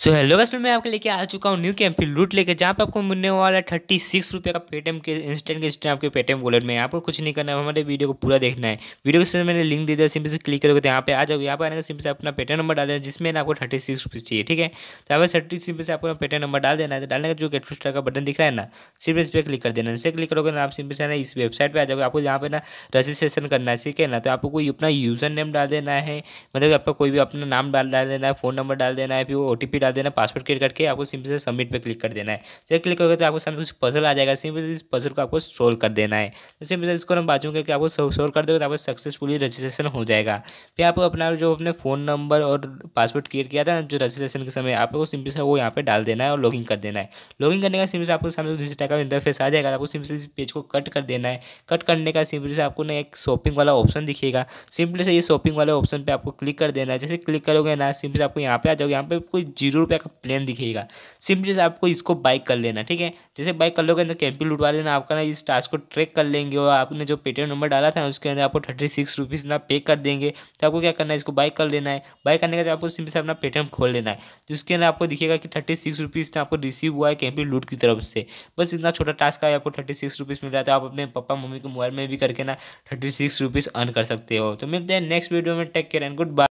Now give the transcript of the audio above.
so hello बस मैं आपके लेके आ चुका हूँ न्यू कैम फिर लूट लेके जहाँ पे आपको मिलने वाला है थर्टी सिक्स रुपये का पेटीएम के इंस्टेंट के इंस्टेंट आपके पेटीएम वॉलेट में आपको कुछ नहीं करना है हमारे वीडियो को पूरा देखना है वीडियो के मैंने लिंक दे दिया सिंपल से क्लिक करोगे तो यहाँ पे आ जाओगे यहाँ पर आने का सिंपल से अपना पेटीएम नंबर डाल देना जिसमें आपको थर्टी सिक्स रुपीज़ चाहिए ठीक है तो यहाँ पर थर्टी सिंपल से आपको पेटीएम नंबर डाल देना है तो डालने का जो गेट फिस्टर का बटन दिख रहा है ना सिर्फ इस पर क्लिक कर देना जैसे क्लिक करोगे ना आप सिंपल से ना इस वेबसाइट पर आ जाओगे आपको यहाँ पर ना रजिस्ट्रेशन करना है ठीक है ना तो आपको कोई अपना यूज़र नेम डाल देना है मतलब आपका कोई भी अपना नाम डाल डाल देना है फ़ोन नंबर डाल देना है फिर वो ओ डाल डाल देना पासवर्ड क्रिएट करके आपको सिंपल से सबमिट पर क्लिक कर देना है जब क्लिक करोगे तो आपको सामने कुछ पजल आ जाएगा सिंपल से इस पजल को आपको सोल्व कर देना है तो सिंपल से इसको हम बाजू करके आपको सोल्व कर देगा तो आपको सक्सेसफुली रजिस्ट्रेशन हो जाएगा फिर आप अपना जो अपने फ़ोन नंबर और पासवर्ड क्रिएट किया था जो रजिस्ट्रेशन के समय आपको सिंपल से वो यहाँ पर डाल देना है और लॉगिन कर देना है लॉगिन करने का सिंपल से आपको सामने जिस टाइप का इंटरफेस आ जाएगा आपको सिंपल से इस पेज को कट कर देना है कट करने का सिंपल से आपको ना एक शॉपिंग वाला ऑप्शन दिखेगा सिंपल से ये शॉपिंग वाले ऑप्शन पर आपको क्लिक कर देना है जैसे क्लिक करोगे ना सिंपल से आपको यहाँ पे आ जाओगे यहाँ पे कोई जीरो जीरो रुपये का प्लान दिखेगा सिंपली से आपको इसको बाइक कर लेना ठीक है जैसे बाइक कर लोगे तो कैंपी लुटवा लेना आपका ना इस टास्क को ट्रैक कर लेंगे और आपने जो पेटीएम नंबर डाला था उसके अंदर आपको थर्टी सिक्स रुपीज़ ना पे कर देंगे तो आपको क्या करना है इसको बाइक कर लेना है बाइक करने का आपको सिंपली से अपना पेटीएम खोल लेना है तो उसके अंदर आपको दिखेगा कि थर्टी सिक्स रुपीज़ आपको रिसीव हुआ है कैंपी लूट की तरफ से बस इतना छोटा टास्क है आपको थर्टी सिक्स रुपीज़ मिल रहा है तो आप अपने पापा मम्मी के मोबाइल में भी करके ना थर्टी सिक्स रुपीज़ अर्न कर सकते हो तो मिलते हैं नेक्स्ट वीडियो में take care and good bye